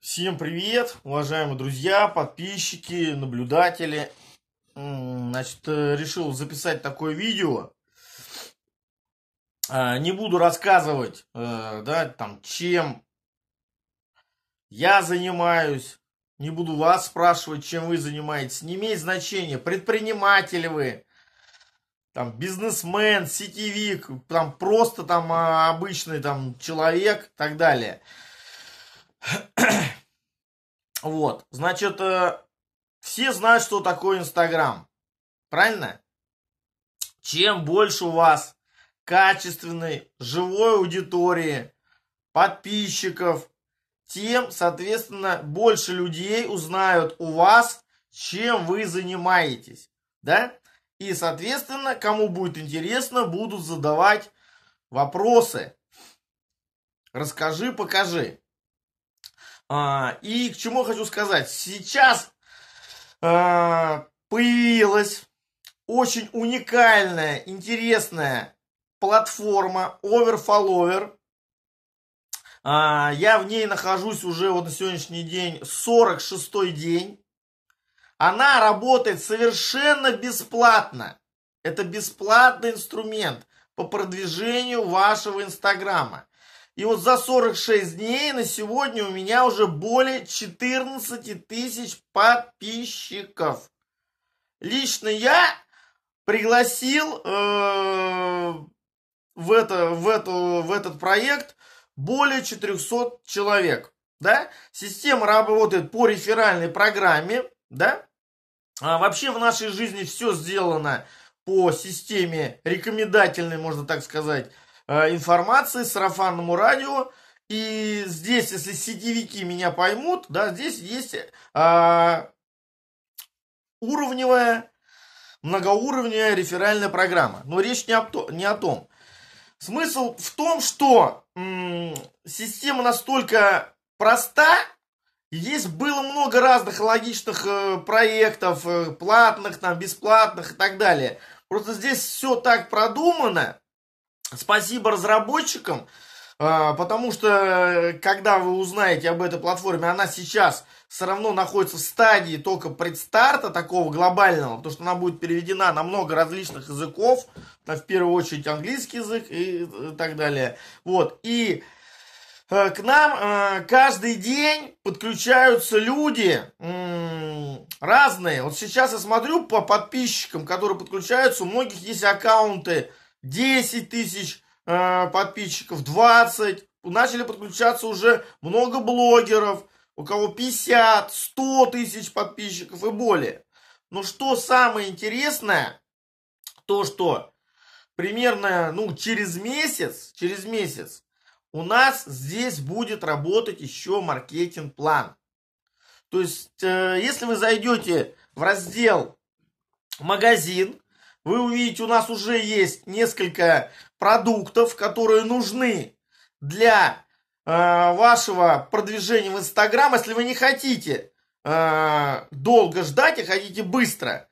Всем привет, уважаемые друзья, подписчики, наблюдатели. Значит, э, решил записать такое видео. А, не буду рассказывать, э, да, там, чем я занимаюсь. Не буду вас спрашивать, чем вы занимаетесь. Не имеет значения, предприниматель вы, там, бизнесмен, сетевик, там, просто там а, обычный там человек и так далее. Вот, значит, э, все знают, что такое Инстаграм. Правильно? Чем больше у вас качественной, живой аудитории, подписчиков, тем, соответственно, больше людей узнают у вас, чем вы занимаетесь. Да? И, соответственно, кому будет интересно, будут задавать вопросы. Расскажи, покажи. А, и к чему хочу сказать. Сейчас а, появилась очень уникальная, интересная платформа Overfollower. А, я в ней нахожусь уже вот на сегодняшний день 46 день. Она работает совершенно бесплатно. Это бесплатный инструмент по продвижению вашего Инстаграма. И вот за 46 дней на сегодня у меня уже более 14 тысяч подписчиков. Лично я пригласил э, в, это, в, эту, в этот проект более 400 человек. Да? Система работает по реферальной программе. Да? А вообще в нашей жизни все сделано по системе рекомендательной, можно так сказать, Э, информации сарафанному радио. И здесь, если сетевики меня поймут, да, здесь есть а, уровневая, многоуровневая реферальная программа. Но речь не, об то, не о том. Смысл в том, что м- система настолько проста, есть было много разных логичных э, проектов, э, платных, там, бесплатных и так далее. Просто здесь все так продумано, Спасибо разработчикам, а, потому что э, когда вы узнаете об этой платформе, она сейчас все равно находится в стадии только предстарта такого глобального, потому что она будет переведена на много различных языков, в первую очередь английский язык и э, так далее. Вот, и э, к нам каждый день подключаются люди разные. Вот сейчас я смотрю по подписчикам, которые подключаются, у многих есть аккаунты 10 тысяч э, подписчиков, 20. Начали подключаться уже много блогеров, у кого 50, 100 тысяч подписчиков и более. Но что самое интересное, то что примерно ну, через месяц, через месяц у нас здесь будет работать еще маркетинг-план. То есть, э, если вы зайдете в раздел магазин, вы увидите, у нас уже есть несколько продуктов, которые нужны для э, вашего продвижения в Инстаграм, если вы не хотите э, долго ждать и а хотите быстро.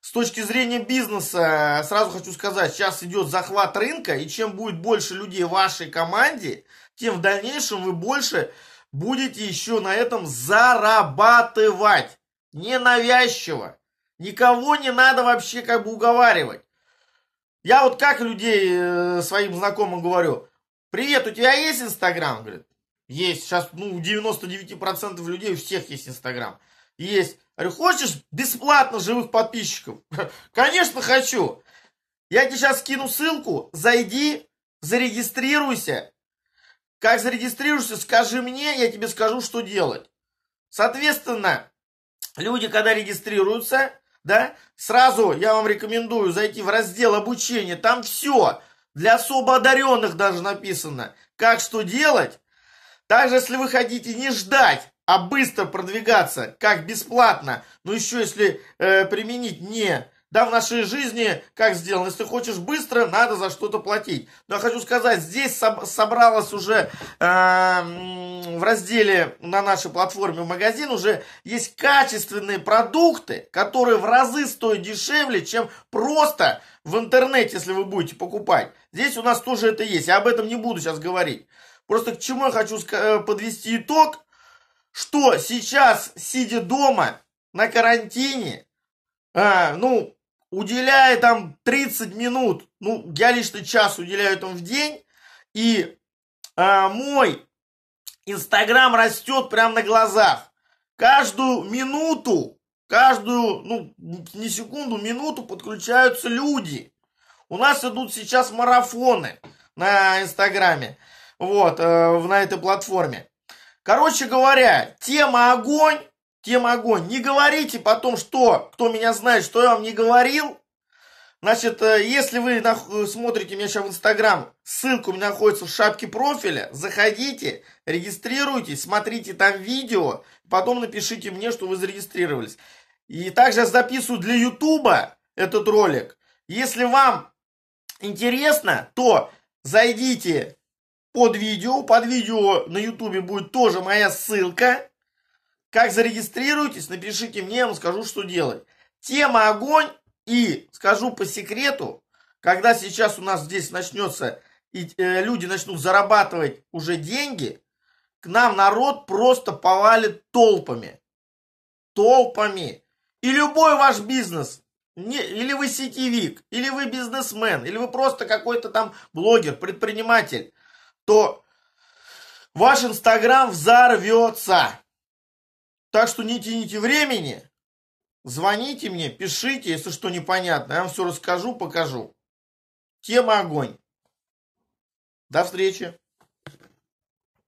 С точки зрения бизнеса, сразу хочу сказать, сейчас идет захват рынка, и чем будет больше людей в вашей команде, тем в дальнейшем вы больше будете еще на этом зарабатывать. Ненавязчиво. Никого не надо вообще как бы уговаривать. Я вот как людей э, своим знакомым говорю, привет, у тебя есть Инстаграм? Говорит, есть. Сейчас, ну, у 99% людей у всех есть Инстаграм. Есть. Говорю, хочешь бесплатно живых подписчиков? Конечно, хочу. Я тебе сейчас скину ссылку, зайди, зарегистрируйся. Как зарегистрируешься, скажи мне, я тебе скажу, что делать. Соответственно, люди, когда регистрируются, да, сразу я вам рекомендую зайти в раздел обучения, там все, для особо одаренных даже написано, как что делать. Также, если вы хотите не ждать, а быстро продвигаться, как бесплатно, но ну еще если э, применить не да, в нашей жизни, как сделано, если хочешь быстро, надо за что-то платить. Но я хочу сказать, здесь собралось уже э, в разделе на нашей платформе магазин уже есть качественные продукты, которые в разы стоят дешевле, чем просто в интернете, если вы будете покупать. Здесь у нас тоже это есть, я об этом не буду сейчас говорить. Просто к чему я хочу э, подвести итог, что сейчас, сидя дома, на карантине, э, ну, уделяя там 30 минут, ну, я лично час уделяю этому в день, и э, мой Инстаграм растет прямо на глазах. Каждую минуту, каждую, ну, не секунду, минуту подключаются люди. У нас идут сейчас марафоны на Инстаграме, вот, э, на этой платформе. Короче говоря, тема огонь, тем огонь. Не говорите потом, что, кто меня знает, что я вам не говорил. Значит, э, если вы э, смотрите меня сейчас в Инстаграм, ссылка у меня находится в шапке профиля, заходите, регистрируйтесь, смотрите там видео, потом напишите мне, что вы зарегистрировались. И также я записываю для Ютуба этот ролик. Если вам интересно, то зайдите под видео, под видео на Ютубе будет тоже моя ссылка, как зарегистрируетесь, напишите мне, я вам скажу, что делать. Тема огонь и скажу по секрету, когда сейчас у нас здесь начнется, и э, люди начнут зарабатывать уже деньги, к нам народ просто повалит толпами. Толпами. И любой ваш бизнес, не, или вы сетевик, или вы бизнесмен, или вы просто какой-то там блогер, предприниматель, то ваш инстаграм взорвется. Так что не тяните времени. Звоните мне, пишите, если что непонятно. Я вам все расскажу, покажу. Тема огонь. До встречи.